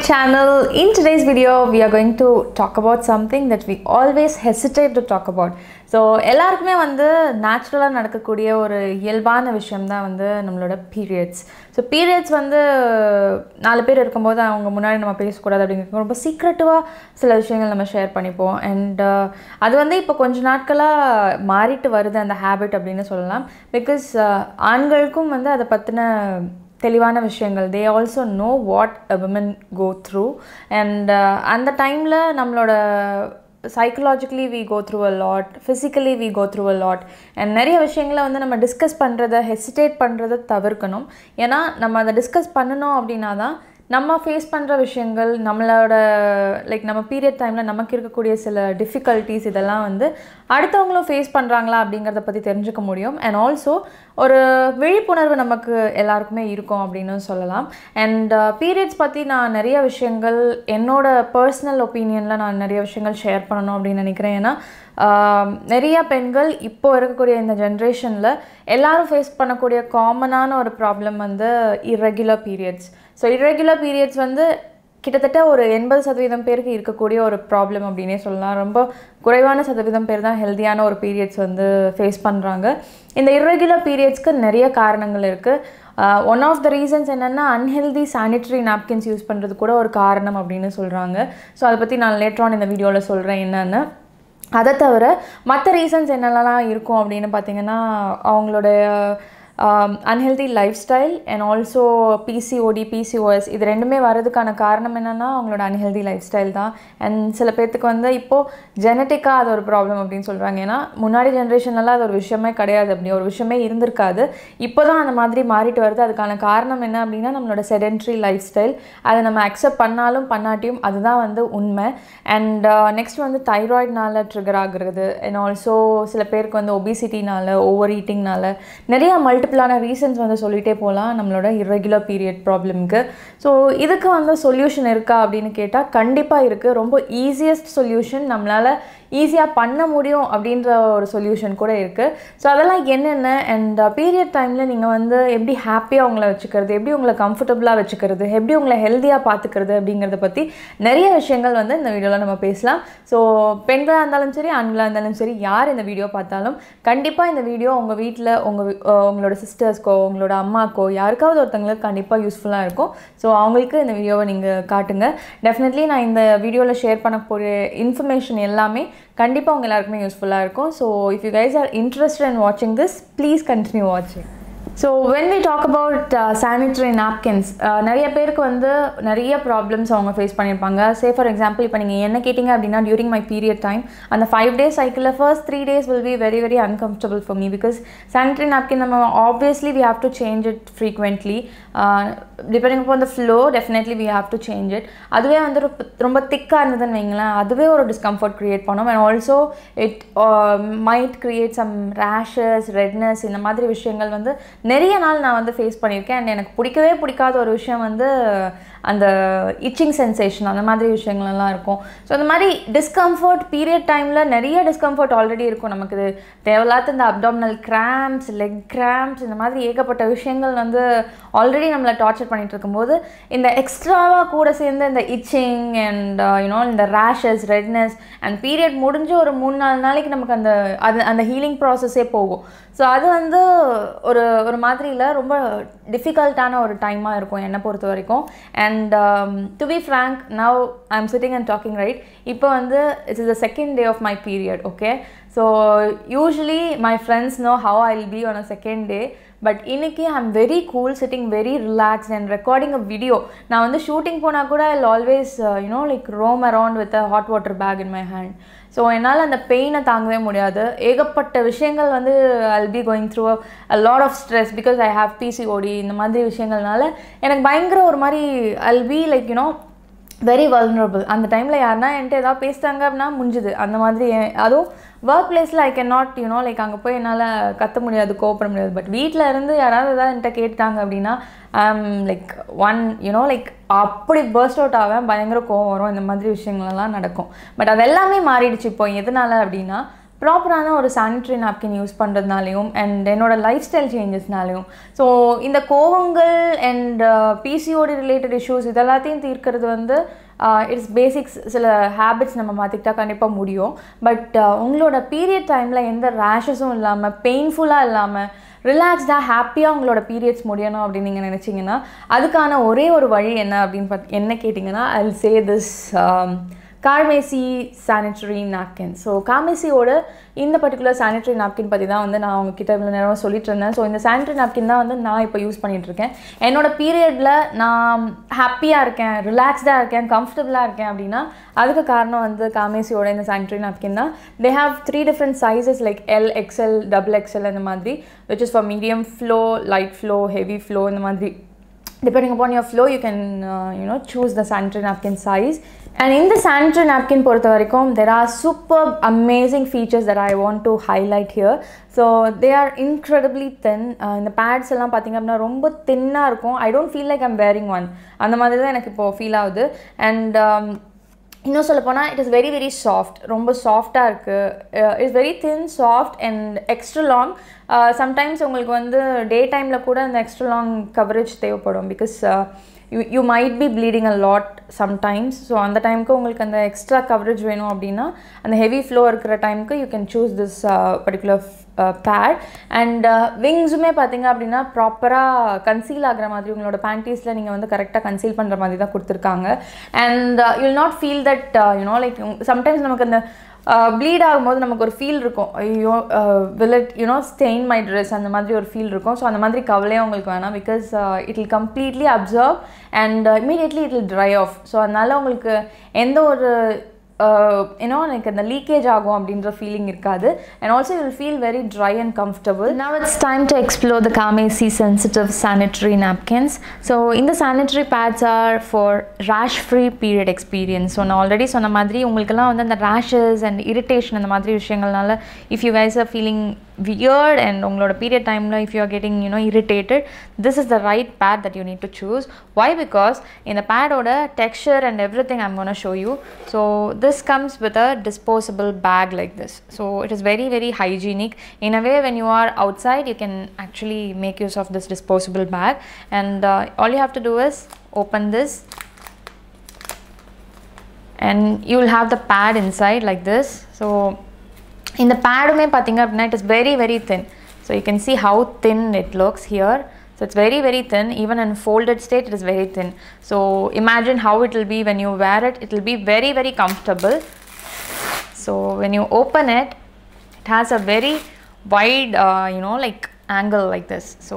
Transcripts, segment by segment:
my channel. In today's video, we are going to talk about something that we always hesitate to talk about. So எல்லாருக்குமே வந்து நேச்சுரலாக நடக்கக்கூடிய ஒரு இயல்பான விஷயம் தான் வந்து நம்மளோட பீரியட்ஸ் ஸோ பீரியட்ஸ் வந்து நாலு பேர் இருக்கும்போது அவங்க முன்னாடி நம்ம பேசக்கூடாது அப்படிங்கிறது ரொம்ப சீக்ரெட்டிவாக சில விஷயங்கள் நம்ம ஷேர் பண்ணிப்போம் அண்ட் uh, அது வந்து இப்போ கொஞ்ச நாட்களாக மாறிட்டு வருது அந்த ஹேபிட் அப்படின்னு சொல்லலாம் பிகாஸ் uh, ஆண்களுக்கும் வந்து அதை பற்றின தெளிவான விஷயங்கள் they also know what a women go through and அந்த டைமில் நம்மளோட psychologically we go through a lot physically we go through a lot and நிறைய விஷயங்களை வந்து நம்ம டிஸ்கஸ் பண்ணுறத ஹெசிடேட் பண்ணுறத தவிர்க்கணும் ஏன்னா நம்ம அதை டிஸ்கஸ் பண்ணணும் அப்படின்னா தான் நம்ம ஃபேஸ் பண்ணுற விஷயங்கள் நம்மளோட லைக் நம்ம பீரியட் டைமில் நமக்கு இருக்கக்கூடிய சில டிஃபிகல்ட்டிஸ் இதெல்லாம் வந்து அடுத்தவங்களும் ஃபேஸ் பண்ணுறாங்களா அப்படிங்கிறத பற்றி தெரிஞ்சுக்க முடியும் அண்ட் ஆல்சோ ஒரு விழிப்புணர்வு நமக்கு எல்லாருக்குமே இருக்கும் அப்படின்னு சொல்லலாம் அண்ட் பீரியட்ஸ் பற்றி நான் நிறைய விஷயங்கள் என்னோட பர்சனல் ஒப்பீனியனில் நான் நிறைய விஷயங்கள் ஷேர் பண்ணணும் அப்படின்னு நினைக்கிறேன் ஏன்னா um, நிறைய பெண்கள் இப்போ இருக்கக்கூடிய இந்த ஜென்ரேஷனில் எல்லோரும் ஃபேஸ் பண்ணக்கூடிய காமனான ஒரு ப்ராப்ளம் வந்து irregular periods so irregular periods வந்து கிட்டத்தட்ட ஒரு எண்பது சதவீதம் பேருக்கு இருக்கக்கூடிய ஒரு ப்ராப்ளம் அப்படின்னே சொல்லலாம் ரொம்ப குறைவான சதவீதம் பேர் தான் ஹெல்த்தியான ஒரு பீரியட்ஸ் வந்து ஃபேஸ் பண்ணுறாங்க இந்த இரெகுலர் பீரியட்ஸ்க்கு நிறைய காரணங்கள் இருக்குது ஒன் ஆஃப் த ரீசன்ஸ் என்னென்னா அன்ஹெல்தி சானிடரி நாப்கின்ஸ் யூஸ் பண்ணுறது கூட ஒரு காரணம் அப்படின்னு சொல்கிறாங்க ஸோ அதை பற்றி நான் லேட்ரான் இந்த வீடியோவில் சொல்கிறேன் என்னென்னு அதை தவிர மற்ற ரீசன்ஸ் என்னென்னலாம் இருக்கும் அப்படின்னு பார்த்தீங்கன்னா அவங்களோட unhealthy lifestyle and also PCOD PCOS இது ரெண்டுமே வர்றதுக்கான காரணம் என்னென்னா அவங்களோட அன்ஹெல்தி லைஃப் ஸ்டைல் தான் அண்ட் சில பேர்த்துக்கு வந்து இப்போது ஜெனட்டிக்காக அது ஒரு ப்ராப்ளம் அப்படின்னு சொல்கிறாங்க ஏன்னா முன்னாடி ஜென்ரேஷன்லாம் அது ஒரு விஷயமே கிடையாது அப்படி ஒரு விஷயமே இருந்திருக்காது இப்போ தான் அந்த மாதிரி மாறிட்டு வருது அதுக்கான காரணம் என்ன அப்படின்னா நம்மளோட செடென்ட்ரி லைஃப் ஸ்டைல் அதை நம்ம அக்செப்ட் பண்ணாலும் பண்ணாட்டியும் அதுதான் வந்து உண்மை அண்ட் நெக்ஸ்ட் uh, வந்து தைராய்ட்னால ட்ரிகர் ஆகுறது அண்ட் ஆல்சோ சில பேருக்கு வந்து ஒபிசிட்டினால ஓவர் ஈட்டிங்னால நிறையா மல்டி மல்டிப்புளான ரீசன்ஸ் வந்து சொல்லிகிட்டே போகலாம் நம்மளோட இரெகுலர் பீரியட் ப்ராப்ளம்க்கு ஸோ இதுக்கு வந்து சொல்யூஷன் இருக்கா அப்படின்னு கேட்டால் கண்டிப்பாக இருக்குது ரொம்ப ஈஸியஸ்ட் சொல்யூஷன் நம்மளால் ஈஸியாக பண்ண முடியும் அப்படின்ற ஒரு சொல்யூஷன் கூட இருக்குது ஸோ அதெல்லாம் என்னென்ன அண்ட் பீரியட் டைமில் நீங்கள் வந்து எப்படி ஹாப்பியாக உங்களை வச்சுக்கிறது எப்படி உங்களை கம்ஃபர்டபுளாக வச்சுக்கிறது எப்படி உங்களை ஹெல்த்தியாக பார்த்துக்கிறது அப்படிங்கிறத பற்றி நிறைய விஷயங்கள் வந்து இந்த வீடியோவில் நம்ம பேசலாம் ஸோ பெண்களாக இருந்தாலும் சரி ஆண்களாக இருந்தாலும் சரி யார் இந்த வீடியோ பார்த்தாலும் கண்டிப்பாக இந்த வீடியோ உங்கள் வீட்டில் உங்கள் உங்களோட சிஸ்டர்ஸ்க்கோ உங்களோட அம்மாக்கோ யாருக்காவது ஒருத்தங்களுக்கு கண்டிப்பாக யூஸ்ஃபுல்லாக இருக்கும் ஸோ அவங்களுக்கு இந்த வீடியோவை நீங்கள் காட்டுங்க டெஃபினெட்லி நான் இந்த வீடியோவில் ஷேர் பண்ணக்கூடிய இன்ஃபர்மேஷன் எல்லாமே கண்டிப்பாக உங்கள் எல்லாருக்குமே யூஸ்ஃபுல்லாக இருக்கும் so if you guys are interest and வாட்சிங் திஸ் ப்ளீஸ் கண்டினியூ வாட்சிங் so when we talk about sanitary napkins நிறைய பேருக்கு வந்து நிறைய ப்ராப்ளம்ஸ் அவங்க ஃபேஸ் பண்ணியிருப்பாங்க சே ஃபார் எக்ஸாம்பிள் இப்போ நீங்கள் என்ன கேட்டிங்க அப்படின்னா டியூரிங் மை பீரியட் டைம் அந்த ஃபைவ் டேஸ் சைக்கிளில் first three days will be very very uncomfortable for me because sanitary napkin நம்ம obviously we have to change it frequently depending அப்போ அந்த flow definitely we have to change it அதுவே வந்து ரொம்ப திக்காக இருந்ததுன்னு வைங்களேன் அதுவே ஒரு டிஸ்கம்ஃபர்ட் க்ரியேட் பண்ணும் and also it might create some rashes redness இந்த மாதிரி விஷயங்கள் வந்து நிறைய நாள் நான் வந்து ஃபேஸ் பண்ணியிருக்கேன் அண்ட் எனக்கு பிடிக்கவே பிடிக்காத ஒரு விஷயம் வந்து அந்த இச்சிங் சென்சேஷன் அந்த மாதிரி விஷயங்கள்லாம் இருக்கும் ஸோ அந்த மாதிரி டிஸ்கம்ஃபர்ட் பீரியட் டைமில் நிறைய டிஸ்கம்ஃபர்ட் ஆல்ரெடி இருக்கும் நமக்கு இது தேவையில்லாத இந்த அப்டாமினல் கிராம்ப்ஸ் லெக் கிராம்ப்ஸ் இந்த மாதிரி ஏகப்பட்ட விஷயங்கள் வந்து ஆல்ரெடி நம்மளை டார்ச்சர் பண்ணிகிட்டு இருக்கும்போது இந்த எக்ஸ்ட்ராவாக கூட சேர்ந்து இந்த இச்சிங் அண்ட் யூனோ இந்த ரேஷஸ் ரெட்னஸ் அண்ட் பீரியட் முடிஞ்சு ஒரு மூணு நாலு நாளைக்கு நமக்கு அந்த அது அந்த ஹீலிங் ப்ராசஸே போகும் ஸோ அது வந்து ஒரு ஒரு மாதிரியில் ரொம்ப டிஃபிகல்ட்டான ஒரு டைமாக இருக்கும் என்னை பொறுத்த வரைக்கும் and and um, to be frank now i'm sitting and talking right this is the second day of my period okay so usually my friends know how i'll be on a second day but इनके I'm very cool, sitting very relaxed and recording a video. Now, video நான் வந்து shooting I'll always uh, you know like roam around with a hot water bag in my hand. So என்னால் அந்த பெயினை தாங்கவே முடியாது ஏகப்பட்ட விஷயங்கள் வந்து I'll be going through a lot of stress because I have PCOD இந்த மாதிரி விஷயங்கள்னால எனக்கு பயங்கர ஒரு மாதிரி I'll be like you know very vulnerable அந்த டைமில் யாருன்னா என்கிட்ட ஏதாவது பேசிட்டாங்க அப்படின்னா முடிஞ்சுது அந்த மாதிரி அதுவும் ஒர்க் பிளேஸில் I can not you know like அங்கே போய் என்னால் கற்ற முடியாது கோப்பட முடியாது பட் வீட்டில் இருந்து யாராவது ஏதாவது என்கிட்ட கேட்டாங்க அப்படின்னா லைக் ஒன் யூனோ லைக் அப்படி பர்ஸ்ட் அவுட் ஆவேன் பயங்கர கோவம் வரும் இந்த மாதிரி விஷயங்கள்லாம் நடக்கும் பட் அது எல்லாமே மாறிடுச்சு இப்போ எதனால் அப்படின்னா ப்ராப்பரான ஒரு சானிட்ரி நாப்கின் யூஸ் பண்ணுறதுனாலையும் அண்ட் என்னோடய லைஃப் ஸ்டைல் சேஞ்சஸ்னாலையும் ஸோ இந்த கோவங்கள் அண்ட் பிசிஓடி ரிலேட்டட் இஷ்யூஸ் இதெல்லாத்தையும் தீர்க்கிறது வந்து இட்ஸ் uh, பேசிக்ஸ் சில ஹேபிட்ஸ் நம்ம மாற்றிக்கிட்டால் கண்டிப்பாக முடியும் பட் uh, உங்களோட பீரியட் டைமில் எந்த ரேஷஸும் இல்லாமல் பெயின்ஃபுல்லாக இல்லாமல் ரிலாக்ஸ்டாக ஹாப்பியாக உங்களோட பீரியட்ஸ் முடியணும் அப்படின்னு நீங்கள் நினச்சிங்கன்னா அதுக்கான ஒரே ஒரு வழி என்ன அப்படின்னு பார்த்து என்ன கேட்டிங்கன்னா I say this Carmesi sanitary napkin so கார்மேசியோட இந்த பர்டிகுலர் சானிட்டரி நாப்கின் பற்றி தான் வந்து நான் உங்ககிட்ட இவ்வளோ நேரம் சொல்லிட்டு இருந்தேன் ஸோ இந்த சானிட்டரி நாப்கின் தான் வந்து நான் இப்போ யூஸ் பண்ணிகிட்ருக்கேன் என்னோடய பீரியடில் நான் ஹாப்பியாக இருக்கேன் ரிலாக்ஸ்டாக இருக்கேன் கம்ஃபர்டபுளாக இருக்கேன் அப்படின்னா அதுக்கு காரணம் வந்து காமேசியோட இந்த சானிட்டரி நாப்கின் தான் they have three different sizes like L XL double XL இந்த மாதிரி which is for medium flow light flow heavy flow இந்த மாதிரி depending upon your flow you can uh, you know choose the sanitary napkin size and in the sanitary napkin Portavaricom, there are superb amazing features that I want to highlight here. So they are incredibly thin. Uh, in the pads எல்லாம் பார்த்திங்க அப்படின்னா ரொம்ப தின்னாக இருக்கும் I don't feel like I'm wearing one அந்த மாதிரி தான் எனக்கு இப்போது ஃபீல் ஆகுது அண்ட் இன்னும் சொல்ல போனால் it is very very soft ரொம்ப சாஃப்டாக இருக்குது it's very thin soft and extra long sometimes உங்களுக்கு வந்து டே டைமில் கூட அந்த எக்ஸ்ட்ரா லாங் கவரேஜ் தேவைப்படும் because you you might be bleeding a lot sometimes so அந்த டைமுக்கு உங்களுக்கு அந்த எக்ஸ்ட்ரா கவரேஜ் வேணும் அப்படின்னா அந்த ஹெவி ஃப்ளோ இருக்கிற டைமுக்கு you can choose this particular pad and விங்ஸுமே பார்த்தீங்க அப்படின்னா ப்ராப்பராக கன்சீல் ஆகிற மாதிரி உங்களோட பேண்டீஸில் நீங்கள் வந்து கரெக்டாக கன்சீல் பண்ணுற மாதிரி தான் கொடுத்துருக்காங்க and you'll not feel that you know like sometimes நமக்கு அந்த ப்ளீட் ஆகும்போது நமக்கு ஒரு ஃபீல் இருக்கும் ஐயோ will it you know stain my dress அந்த மாதிரி ஒரு ஃபீல் இருக்கும் ஸோ அந்த மாதிரி கவலையே உங்களுக்கு வேணாம் because it will completely absorb and immediately it will dry off so அதனால் உங்களுக்கு எந்த ஒரு யூனோ uh, எனக்கு அந்த லீக்கேஜ் ஆகும் அப்படின்ற ஃபீலிங் இருக்காது and also you feel very dry and comfortable now it's time to explore the Carmesi sensitive sanitary napkins so இந்த sanitary pads are for rash free period experience so நான் already சொன்ன மாதிரி உங்களுக்கெல்லாம் வந்து அந்த ரேஷஸ் அண்ட் இரிட்டேஷன் அந்த மாதிரி விஷயங்கள்னால if you was a feeling weird and your period time, if you are getting you know irritated this is the right pad that you need to choose why because in the pad order texture and everything I'm going to show you so this comes with a disposable bag like this so it is very very hygienic in a way when you are outside you can actually make use of this disposable bag and uh, all you have to do is open this and you will have the pad inside like this so in the பார்த்திங்க அப்படின்னா it very very very thin so you can see how thin it looks So it's very, very thin. Even in folded state, it is very thin. So imagine how it will be when you wear it. It will be very, very comfortable. So when you open it, it has a very wide, uh, you know, like angle like this. So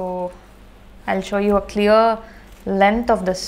I'll show you a clear length of this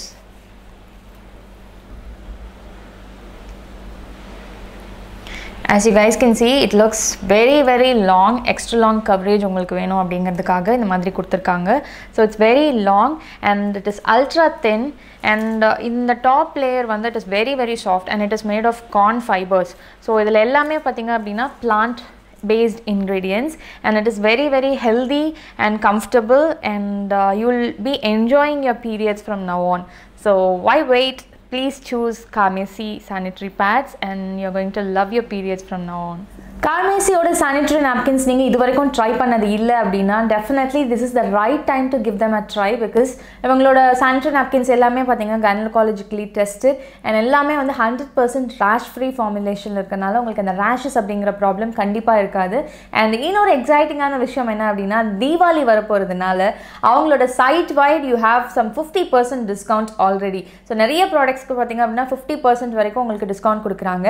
as you guys can see it looks very very long extra long coverage madri kanga. so it's very long and it is ultra thin and uh, in the top layer one that is very very soft and it is made of corn fibers so patinga plant based ingredients and it is very very healthy and comfortable and uh, you will be enjoying your periods from now on so why wait please choose Kamesi sanitary pads and you're going to love your periods from now on. கார்மேசியோட sanitary napkins நீங்கள் இது வரைக்கும் try பண்ணது இல்லை அப்படின்னா definitely this is the right time to give them a try because இவங்களோட sanitary napkins எல்லாமே பார்த்தீங்கன்னா கைனலகாலஜிக்கலி டெஸ்டட் அண்ட் எல்லாமே வந்து hundred percent rash free formulation இருக்கனால உங்களுக்கு அந்த ரேஷஸ் அப்படிங்கிற ப்ராப்ளம் கண்டிப்பாக இருக்காது அண்ட் இன்னொரு எக்ஸைட்டிங்கான விஷயம் என்ன அப்படின்னா தீபாவளி வரப்போகிறதுனால அவங்களோட site wide you have some fifty percent discount already so நிறைய ப்ராடக்ட்ஸ்க்கு பார்த்தீங்க அப்படின்னா ஃபிஃப்டி பர்சன்ட் வரைக்கும் உங்களுக்கு டிஸ்கவுண்ட் கொடுக்குறாங்க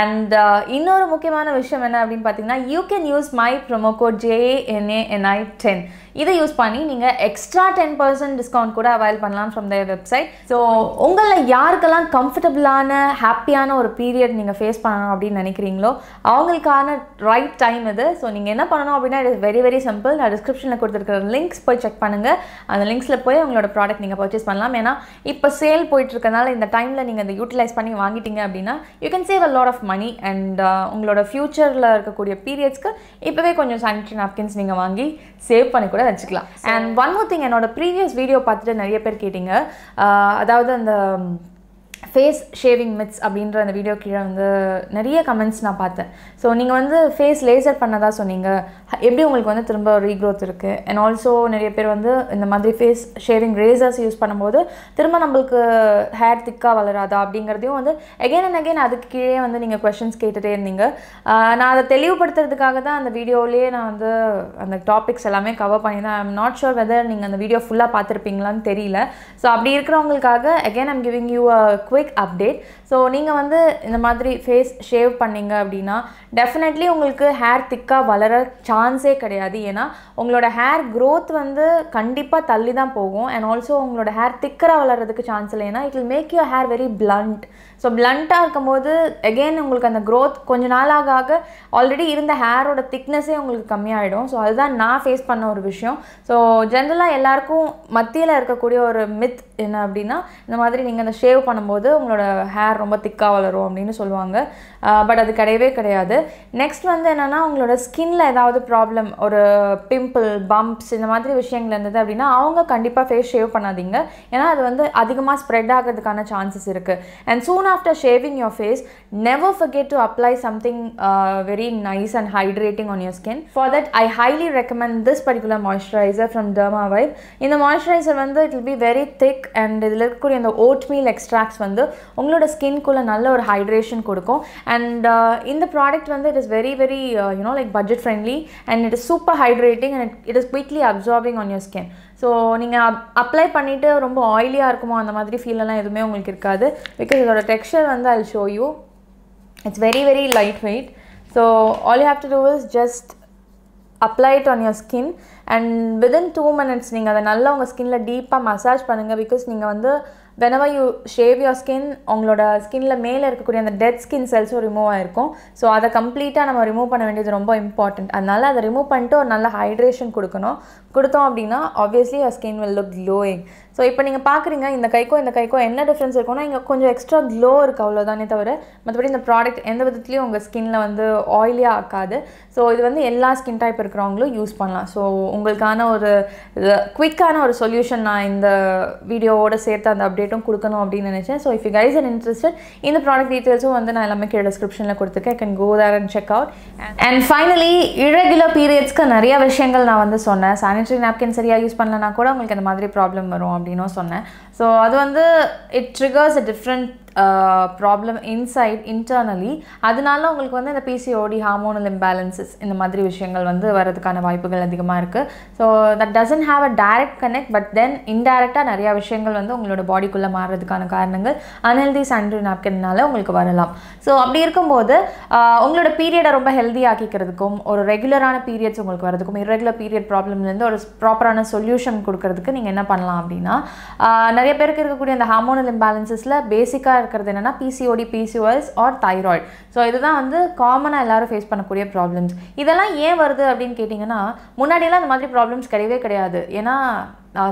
அண்ட் uh, இன்னொரு முக்கியமான விஷயம் என்ன அப்படின்னு பார்த்தீங்கன்னா you can use my promo code J A N A N I ten இதை யூஸ் பண்ணி நீங்கள் எக்ஸ்ட்ரா டென் பர்சன்ட் டிஸ்கவுண்ட் கூட அவைல் பண்ணலாம் ஃப்ரம் த வெப்சைட் ஸோ உங்களில் யாருக்கெல்லாம் கம்ஃபர்டபுளான ஹாப்பியான ஒரு பீரியட் நீங்கள் ஃபேஸ் பண்ணணும் அப்படின்னு நினைக்கிறீங்களோ அவங்களுக்கான ரைட் டைம் இது ஸோ நீங்கள் என்ன பண்ணணும் அப்படின்னா it is very very simple நான் டிஸ்கிரிப்ஷனில் கொடுத்துருக்கிற லிங்க்ஸ் போய் செக் பண்ணுங்கள் அந்த லிங்க்ஸில் போய் உங்களோட ப்ராடக்ட் நீங்கள் பர்ச்சேஸ் பண்ணலாம் ஏன்னா இப்போ சேல் போயிட்டுருக்கனால இந்த டைமில் நீங்கள் அதை யூட்டிலைஸ் பண்ணி வாங்கிட்டீங்க அப்படின்னா you can save a lot of money and உங்களோட ஃப்யூச்சர் வின்டரில் இருக்கக்கூடிய பீரியட்ஸ்க்கு இப்போவே கொஞ்சம் சானிடரி நாப்கின்ஸ் நீங்கள் வாங்கி சேவ் பண்ணி கூட வச்சுக்கலாம் அண்ட் ஒன் மோர் திங் என்னோட ப்ரீவியஸ் வீடியோ பார்த்துட்டு நிறைய பேர் கேட்டிங்க அதாவது அந்த ஃபேஸ் ஷேவிங் மித்ஸ் அப்படின்ற அந்த வீடியோ கீழே வந்து நிறைய கமெண்ட்ஸ் நான் பார்த்தேன் ஸோ நீங்கள் வந்து ஃபேஸ் லேசர் பண்ணதாக சொன்னீங்க எப்படி உங்களுக்கு வந்து திரும்ப ரீக்ரோத் இருக்குது அண்ட் ஆல்சோ நிறைய பேர் வந்து இந்த மாதிரி ஃபேஸ் ஷேவிங் ரேசர்ஸ் யூஸ் பண்ணும்போது திரும்ப நம்மளுக்கு ஹேர் திக்காக வளராதா அப்படிங்கிறதையும் வந்து எகைன் அண்ட் அகைன் அதுக்கு கீழே வந்து நீங்கள் கொஷின்ஸ் கேட்டுகிட்டே இருந்தீங்க நான் அதை தெளிவுபடுத்துறதுக்காக தான் அந்த வீடியோலேயே நான் வந்து அந்த டாபிக்ஸ் எல்லாமே கவர் பண்ணியிருந்தேன் I am not sure whether நீங்கள் அந்த வீடியோ ஃபுல்லாக பார்த்துருப்பீங்களான்னு தெரியல ஸோ அப்படி இருக்கிறவங்களுக்காக again I'm giving you quick update so நீங்கள் வந்து இந்த மாதிரி ஃபேஸ் ஷேவ் பண்ணிங்க அப்படின்னா டெஃபினெட்லி உங்களுக்கு ஹேர் திக்காக வளர சான்ஸே கிடையாது ஏன்னா உங்களோட ஹேர் க்ரோத் வந்து கண்டிப்பாக தள்ளி தான் போகும் அண்ட் ஆல்சோ உங்களோட ஹேர் திக்கராக வளர்கிறதுக்கு சான்ஸ் இல்லை ஏன்னா it will make your hair very blunt so பிளண்ட்டாக இருக்கும்போது எகெயின் உங்களுக்கு அந்த க்ரோத் கொஞ்ச நாளாக ஆக ஆல்ரெடி இருந்த ஹேரோட திக்னஸே உங்களுக்கு கம்மியாயிடும் ஸோ அதுதான் நான் ஃபேஸ் பண்ண ஒரு விஷயம் ஸோ ஜென்ரலாக எல்லாருக்கும் மத்தியில் இருக்கக்கூடிய ஒரு மித் என்ன அப்படின்னா இந்த மாதிரி நீங்கள் அந்த ஷேவ் பண்ணும்போது உங்களோட ஹேர் ரொம்ப திக்காக வளரும் அப்படின்னு சொல்லுவாங்க பட் அது கிடையவே கிடையாது நெக்ஸ்ட் வந்து என்னென்னா உங்களோட ஸ்கின்ல ஏதாவது ப்ராப்ளம் ஒரு பிம்பிள் பம்ப்ஸ் இந்த மாதிரி விஷயங்கள் இருந்தது அப்படின்னா அவங்க கண்டிப்பாக ஃபேஸ் ஷேவ் பண்ணாதீங்க ஏன்னா அது வந்து அதிகமாக ஸ்ப்ரெட் ஆகிறதுக்கான சான்சஸ் இருக்குது and soon after shaving your face, never forget to apply something uh, very nice and hydrating on your skin. For that, I highly recommend this particular moisturizer from Dermavibe. இந்த moisturiser வந்து it will be very thick and இதில் இருக்கக்கூடிய அந்த oatmeal extracts வந்து உங்களோட ஸ்கின்குள்ளே நல்ல ஒரு hydration கொடுக்கும் அண்ட் uh, இந்த ப்ராடக்ட் வந்து it is very very you know like budget friendly and it is super hydrating and it is quickly absorbing on your skin so நீங்கள் அப் அப்ளை பண்ணிவிட்டு ரொம்ப ஆயிலியாக இருக்குமோ அந்த மாதிரி ஃபீலெல்லாம் எதுவுமே உங்களுக்கு இருக்காது பிகாஸ் இதோட டெக்ஸ்டர் வந்து I show you it's very very lightweight so all you have to do is just apply it on your skin and within two minutes நீங்கள் அதை நல்லா உங்கள் ஸ்கின்ல டீப்பாக மசாஜ் பண்ணுங்கள் பிகாஸ் நீங்கள் வந்து whenever you shave your skin உங்களோட ஸ்கின்ல மேலே இருக்கக்கூடிய அந்த டெட் ஸ்கின் செல்ஸும் ரிமூவ் ஆயிருக்கும் ஸோ அதை கம்ப்ளீட்டாக நம்ம ரிமூவ் பண்ண வேண்டியது ரொம்ப இம்பார்ட்டன்ட் அதனால் அதை ரிமூவ் பண்ணிட்டு ஒரு நல்ல ஹைட்ரேஷன் கொடுக்கணும் கொடுத்தோம் அப்படின்னா obviously your skin will look glowing so இப்போ நீங்கள் பார்க்குறீங்க இந்த கைக்கும் இந்த கைக்கோ என்ன டிஃப்ரென்ஸ் இருக்குன்னா இங்கே கொஞ்சம் எக்ஸ்ட்ரா க்ளோ இருக்குது அவ்வளோதானே தவிர மற்றபடி இந்த ப்ராடக்ட் எந்த விதத்துலையும் உங்கள் ஸ்கின்ல வந்து ஆயிலியாக ஆக்காது ஸோ இது வந்து எல்லா ஸ்கின் டைப் இருக்கிறவங்களும் யூஸ் பண்ணலாம் ஸோ உங்களுக்கான ஒரு குவிக்கான ஒரு சொல்யூஷன் நான் இந்த வீடியோவோட சேர்த்து அந்த அப்டேட் ரேட்டும் கொடுக்கணும் அப்படின்னு நினச்சேன் so if you guys and interest இந்த ப்ராடக்ட் டீட்டெயில்ஸும் வந்து நான் எல்லாமே கீழே டிஸ்கிரிப்ஷனில் கொடுத்துருக்கேன் can go there and check out and finally irregular பீரியட்ஸ்க்கு நிறைய விஷயங்கள் நான் வந்து சொன்னேன் சானிடரி நாப்கின் சரியாக யூஸ் பண்ணலனா கூட உங்களுக்கு அந்த மாதிரி ப்ராப்ளம் வரும் அப்படின்னு சொன்னேன் ஸோ அது வந்து it triggers a different problem inside internally அதனால உங்களுக்கு வந்து இந்த பிசிஓடி ஹார்மோனல் இம்பேலன்சஸ் இந்த மாதிரி விஷயங்கள் வந்து வரதுக்கான வாய்ப்புகள் அதிகமாக இருக்குது so that doesn't have a direct connect but then இன்டைரக்டாக நிறையா விஷயங்கள் வந்து உங்களோட பாடிக்குள்ளே மாறுறதுக்கான காரணங்கள் அன்ஹெல்தி சானிடரி நாப்கின்னால உங்களுக்கு வரலாம் ஸோ அப்படி இருக்கும்போது uh, உங்களோட பீரியடை ரொம்ப ஹெல்தியாக்கிக்கிறதுக்கும் ஒரு ரெகுலரான பீரியட்ஸ் உங்களுக்கு வரதுக்கும் இரெகுலர் பீரியட் ப்ராப்ளம்லேருந்து ஒரு ப்ராப்பரான சொல்யூஷன் கொடுக்கறதுக்கு நீங்கள் என்ன பண்ணலாம் அப்படின்னா uh, நிறைய பேருக்கு இருக்கக்கூடிய அந்த ஹார்மோனல் இம்பேலன்சஸில் பேசிக்காக இருக்கிறது என்னென்னா PCOD PCOS or thyroid so இதுதான் வந்து காமனாக எல்லோரும் ஃபேஸ் பண்ணக்கூடிய ப்ராப்ளம்ஸ் இதெல்லாம் ஏன் வருது அப்படின்னு கேட்டிங்கன்னா முன்னாடியெல்லாம் அந்த மாதிரி ப்ராப்ளம்ஸ் கிடையவே கிடையாது ஏன்னா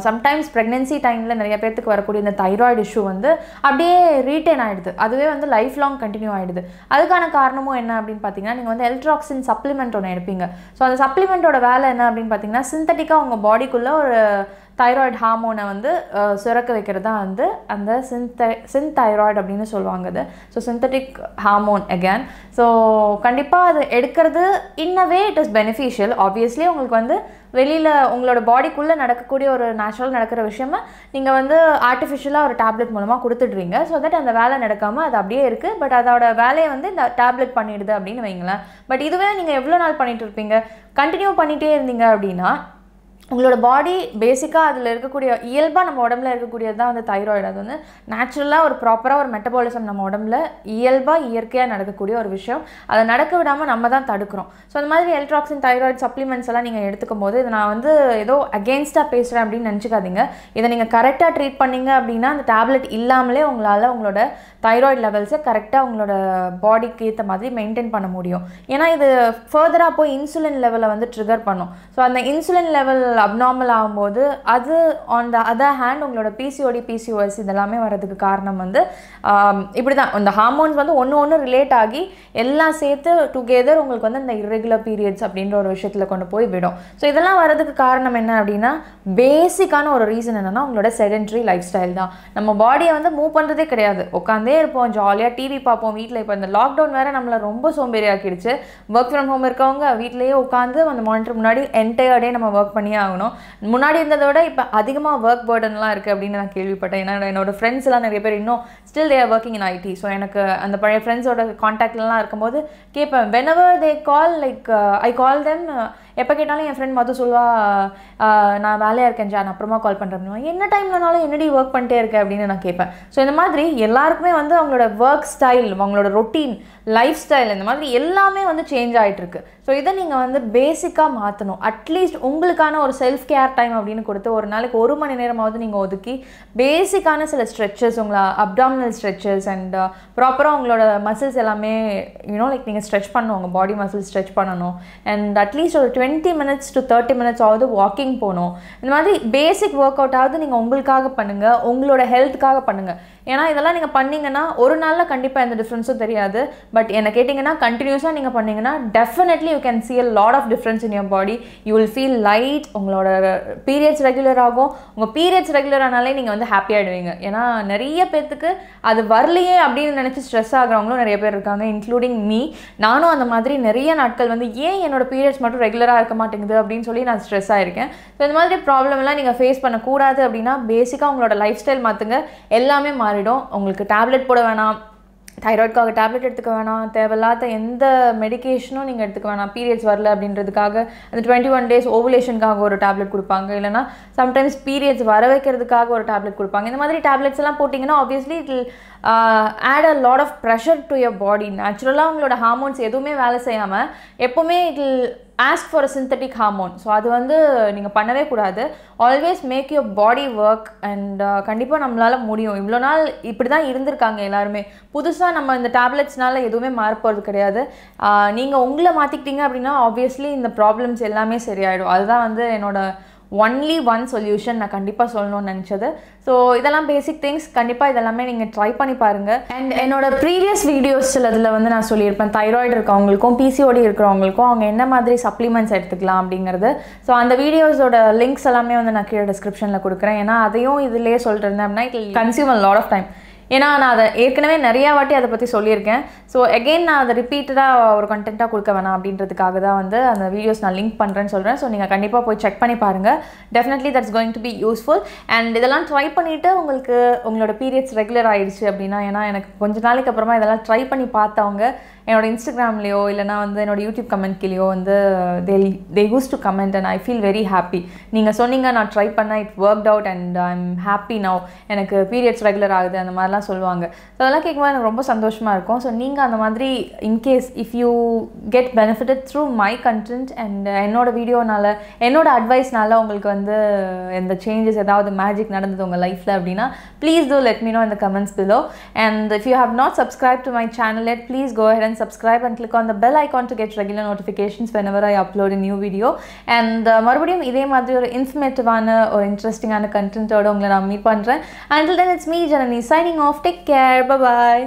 சம்டைம்ஸ் ப்ரெக்னென்சி டைமில் நிறைய பேர்த்துக்கு வரக்கூடிய இந்த தைராய்டு இஷ்யூ வந்து அப்படியே ரீட்டைன் ஆகிடுது அதுவே வந்து லைஃப் லாங் கண்டினியூ ஆகிடுது அதுக்கான காரணமும் என்ன அப்படின்னு பார்த்தீங்கன்னா நீங்கள் வந்து எல்ட்ராக்சின் சப்ளிமெண்ட் ஒன்று எடுப்பீங்க ஸோ அந்த சப்ளிமெண்ட்டோட வேலை என்ன அப்படின்னு பார்த்தீங்கன்னா சிந்தட்டிக்காக உங்கள் பாடிக்குள்ளே ஒரு தைராய்டு ஹார்மோனை வந்து சுரக்க வைக்கிறது தான் வந்து அந்த சின்தை சின்தைராய்டு அப்படின்னு சொல்லுவாங்க அது so synthetic hormone again so கண்டிப்பாக அது எடுக்கிறது இன்னவே இட் இஸ் பெனிஃபிஷியல் ஆப்வியஸ்லி உங்களுக்கு வந்து வெளியில் உங்களோட பாடிக்குள்ளே நடக்கக்கூடிய ஒரு நேச்சுரல் நடக்கிற விஷயமா நீங்கள் வந்து ஆர்டிஃபிஷியலாக ஒரு டேப்லெட் மூலமாக கொடுத்துட்றீங்க ஸோ தட் அந்த வேலை நடக்காமல் அது அப்படியே இருக்குது பட் அதோட வேலையை வந்து இந்த டேப்லெட் பண்ணிடுது அப்படின்னு வைங்களேன் பட் இதுவே நீங்கள் எவ்வளோ நாள் பண்ணிகிட்டு இருப்பீங்க கண்டினியூ பண்ணிகிட்டே இருந்தீங்க அப்படின்னா உங்களோட பாடி பேசிக்காக அதில் இருக்கக்கூடிய இயல்பாக நம்ம உடம்புல இருக்கக்கூடியது தான் வந்து தைராய்டு அது வந்து நேச்சுரலாக ஒரு ப்ராப்பராக ஒரு மெட்டபாலிசம் நம்ம உடம்புல இயல்பாக இயற்கையாக நடக்கக்கூடிய ஒரு விஷயம் அதை நடக்க விடாமல் நம்ம தான் தடுக்கிறோம் ஸோ அந்த மாதிரி எலக்ட்ராக்சின் தைராய்டு சப்ளிமெண்ட்ஸ் எல்லாம் நீங்கள் எடுத்துக்கும் போது இதை நான் வந்து ஏதோ அகேன்ஸ்டாக பேசுகிறேன் அப்படின்னு நினச்சிக்காதீங்க இதை நீங்கள் கரெக்டாக ட்ரீட் பண்ணிங்க அப்படின்னா அந்த டேப்லெட் இல்லாமலே உங்களால் உங்களோட தைராய்டு லெவல்ஸை கரெக்டாக உங்களோட பாடிக்கு ஏற்ற மாதிரி மெயின்டைன் பண்ண முடியும் ஏன்னா இது ஃபர்தராக போய் இன்சுலின் லெவலை வந்து ட்ரிகர் பண்ணும் ஸோ அந்த இன்சுலின் லெவல் சைக்கிள் அப்நார்மல் ஆகும்போது அது ஆன் த அதர் ஹேண்ட் உங்களோட பிசிஓடி பிசிஓஎஸ் இதெல்லாமே வர்றதுக்கு காரணம் வந்து இப்படி தான் இந்த ஹார்மோன்ஸ் வந்து ஒன்று ஒன்று ரிலேட் ஆகி எல்லாம் சேர்த்து டுகெதர் உங்களுக்கு வந்து இந்த இரெகுலர் பீரியட்ஸ் அப்படின்ற ஒரு விஷயத்தில் கொண்டு போய் விடும் ஸோ இதெல்லாம் வரதுக்கு காரணம் என்ன அப்படின்னா பேசிக்கான ஒரு ரீசன் என்னென்னா உங்களோட செடென்ட்ரி லைஃப் ஸ்டைல் தான் நம்ம பாடியை வந்து மூவ் பண்ணுறதே கிடையாது உட்காந்தே இருப்போம் ஜாலியாக டிவி பார்ப்போம் வீட்டில் இப்போ இந்த லாக்டவுன் வேறு நம்மளை ரொம்ப சோம்பேறி ஆக்கிடுச்சு ஒர்க் ஃப்ரம் ஹோம் இருக்கவங்க வீட்லேயே உட்காந்து அந்த மானிட்டர் முன்னாடி என்டையர் டே நம்ம ஒர்க் பண்ணியா ஆகணும் முன்னாடி இருந்ததை விட இப்போ அதிகமாக ஒர்க் பேர்டன்லாம் இருக்குது அப்படின்னு நான் கேள்விப்பட்டேன் ஏன்னா என்னோட ஃப்ரெண்ட்ஸ் எல்லாம் நிறைய பேர் இன்னும் still there working in IT so எனக்கு அந்த பழைய ஃப்ரெண்ட்ஸோட காண்டாக்ட்லாம் இருக்கும்போது கேட்பேன் whenever they call like I கால் தென் எப்போ கேட்டாலும் என் ஃப்ரெண்ட் மது சொல்வா நான் வேலையாக இருக்கேன் ஜா அப்புறமா கால் பண்ணுறேன் என்ன டைம்லனாலும் என்னடி ஒர்க் பண்ணிட்டே இருக்கேன் அப்படின்னு நான் கேட்பேன் ஸோ இந்த மாதிரி எல்லாருக்குமே வந்து அவங்களோட ஒர்க் ஸ்டைல் அவங்களோட ரொட்டீன் லைஃப் ஸ்டைல் இந்த மாதிரி எல்லாமே வந்து சேஞ்ச் ஆகிட்டுருக்கு ஸோ இதை நீங்கள் வந்து பேசிக்காக மாற்றணும் அட்லீஸ்ட் உங்களுக்கான ஒரு செல்ஃப் கேர் டைம் அப்படின்னு கொடுத்து ஒரு நாளைக்கு ஒரு மணி நேரமாவது நீங்கள் ஒதுக்கி பேசிக்கான சில ஸ்ட்ரெச்சஸ் உங்களை அப்டாமினல் ஸ்ட்ரெச்சஸ் அண்ட் ப்ராப்பராக உங்களோட மசில்ஸ் எல்லாமே யூனோ லைக் நீங்கள் ஸ்ட்ரெச் பண்ணணும் உங்கள் பாடி மசில்ஸ் ஸ்ட்ரெச் பண்ணணும் அண்ட் அட்லீஸ்ட் ஒரு twenty twenty minutes to thirty minutes ஆகுது வாக்கிங் போகணும் இந்த மாதிரி பேசிக் ஒர்க் அவுட்டாவது நீங்கள் உங்களுக்காக பண்ணுங்கள் உங்களோட ஹெல்த்துக்காக பண்ணுங்கள் ஏன்னா இதெல்லாம் நீங்கள் பண்ணிங்கன்னா ஒரு நாளில் கண்டிப்பாக எந்த டிஃப்ரென்ஸும் தெரியாது பட் என்ன கேட்டிங்கன்னா கண்டினியூஸாக நீங்கள் பண்ணிங்கன்னா definitely you can see a lot of difference in your body you will feel light உங்களோட பீரியட்ஸ் ரெகுலர் ஆகும் உங்கள் பீரியட்ஸ் ரெகுலர் ஆனாலே நீங்கள் வந்து ஹாப்பி ஆகிடுவீங்க ஏன்னா நிறைய பேர்த்துக்கு அது வரலையே அப்படின்னு நினச்சி ஸ்ட்ரெஸ் ஆகிறவங்களும் நிறைய பேர் இருக்காங்க இன்க்ளூடிங் மீ நானும் அந்த மாதிரி நிறைய நாட்கள் வந்து ஏன் என்னோடய பீரியட்ஸ் மட்டும் ரெகுலராக கரெக்டாக இருக்க மாட்டேங்குது அப்படின்னு சொல்லி நான் ஸ்ட்ரெஸ் ஆகிருக்கேன் ஸோ இந்த மாதிரி ப்ராப்ளம்லாம் நீங்கள் ஃபேஸ் பண்ணக்கூடாது அப்படின்னா பேசிக்காக உங்களோட லைஃப் ஸ்டைல் மாற்றுங்க எல்லாமே மாறிடும் உங்களுக்கு டேப்லெட் போட வேணாம் தைராய்டுக்காக டேப்லெட் எடுத்துக்க வேணாம் தேவையில்லாத எந்த மெடிக்கேஷனும் நீங்கள் எடுத்துக்க வேணாம் பீரியட்ஸ் வரல அப்படின்றதுக்காக அந்த டுவெண்ட்டி ஒன் டேஸ் ஓவுலேஷனுக்காக ஒரு டேப்லெட் கொடுப்பாங்க இல்லைனா சம்டைம்ஸ் பீரியட்ஸ் வர வைக்கிறதுக்காக ஒரு டேப்லெட் கொடுப்பாங்க இந்த மாதிரி டேப்லெட்ஸ் எல்லாம் போட்டிங்கன்னா obviously it add a lot of pressure to your body நேச்சுரலாக உங்களோட ஹார்மோன்ஸ் எதுவுமே வேலை செய்யாமல் எப்போவுமே it'll ask for a synthetic hormone so அது வந்து நீங்கள் பண்ணவே கூடாது always make your body work and கண்டிப்பாக நம்மளால் முடியும் இவ்வளோ நாள் இப்படி தான் இருந்திருக்காங்க எல்லாருமே புதுசாக நம்ம இந்த டேப்லெட்ஸ்னால எதுவுமே மாறப்போகிறது கிடையாது நீங்கள் உங்களை மாற்றிக்கிட்டீங்க அப்படின்னா ஆப்வியஸ்லி இந்த ப்ராப்ளம்ஸ் எல்லாமே சரியாயிடும் அதுதான் வந்து என்னோடய ஒன்லி ஒன் சொல்யூஷன் நான் கண்டிப்பாக சொல்லணும்னு நினச்சது ஸோ இதெல்லாம் பேசிக் திங்ஸ் கண்டிப்பாக இதெல்லாமே நீங்கள் ட்ரை பண்ணி பாருங்கள் அண்ட் என்னோட ப்ரீவியஸ் வீடியோஸ் சிலதில் வந்து நான் சொல்லியிருப்பேன் தைராய்டு இருக்கவங்களுக்கும் பிசிஓடி இருக்கிறவங்களுக்கும் அவங்க என்ன மாதிரி சப்ளிமெண்ட்ஸ் எடுத்துக்கலாம் அப்படிங்கிறது ஸோ அந்த வீடியோஸோட லிங்க்ஸ் எல்லாமே வந்து நான் கீழே டிஸ்கிரிப்ஷனில் கொடுக்குறேன் ஏன்னா அதையும் இதிலே சொல்லிட்டு இருந்தேன் அப்படின்னா it consume lot of time ஏன்னா நான் அதை ஏற்கனவே நிறையா வாட்டி அதை பற்றி சொல்லியிருக்கேன் ஸோ எகெயின் நான் அதை ரிப்பீட்டடாக ஒரு கண்டென்ட்டாக கொடுக்க வேணாம் அப்படின்றதுக்காக தான் வந்து அந்த வீடியோஸ் நான் லிங்க் பண்ணுறேன்னு சொல்கிறேன் ஸோ நீங்கள் கண்டிப்பாக போய் செக் பண்ணி பாருங்கள் definitely that's going to be useful and இதெல்லாம் ட்ரை பண்ணிவிட்டு உங்களுக்கு உங்களோட பீரியட்ஸ் ரெகுலர் ஆகிடுச்சு அப்படின்னா ஏன்னா எனக்கு கொஞ்ச நாளைக்கு அப்புறமா இதெல்லாம் ட்ரை பண்ணி பார்த்தவங்க என்னோடய இன்ஸ்டாகிராம்லேயோ இல்லைனா வந்து என்னோடய யூடியூப் கமெண்ட்லேயோ வந்து they they use to comment and I feel very happy நீங்கள் சொன்னீங்க நான் ட்ரை பண்ணால் it work out and I am happy now எனக்கு பீரியட்ஸ் ரெகுலர் ஆகுது அந்த மாதிரிலாம் சொல்லுவாங்க ஸோ அதெல்லாம் கேட்கும்போது எனக்கு ரொம்ப சந்தோஷமாக இருக்கும் ஸோ நீங்கள் அந்த மாதிரி in case if you get benefitted through my content and என்னோடய வீடியோனால் என்னோடய அட்வைஸ்னால உங்களுக்கு வந்து எந்த சேஞ்சஸ் ஏதாவது மேஜிக் நடந்தது உங்கள் லைஃப்பில் அப்படின்னா please do let me know இந்த comments below and if you have not subscribe to my channel let please go ahead and and subscribe and click on the bell icon to get regular notifications whenever I upload a new video and மறுபடியும் இதே மாதிரி ஒரு இன்ஃபர்மேட்டிவான ஒரு இன்ட்ரெஸ்டிங்கான கண்டென்ட்டோட உங்களை நான் meet பண்ணுறேன் until then it's me Janani signing off take care bye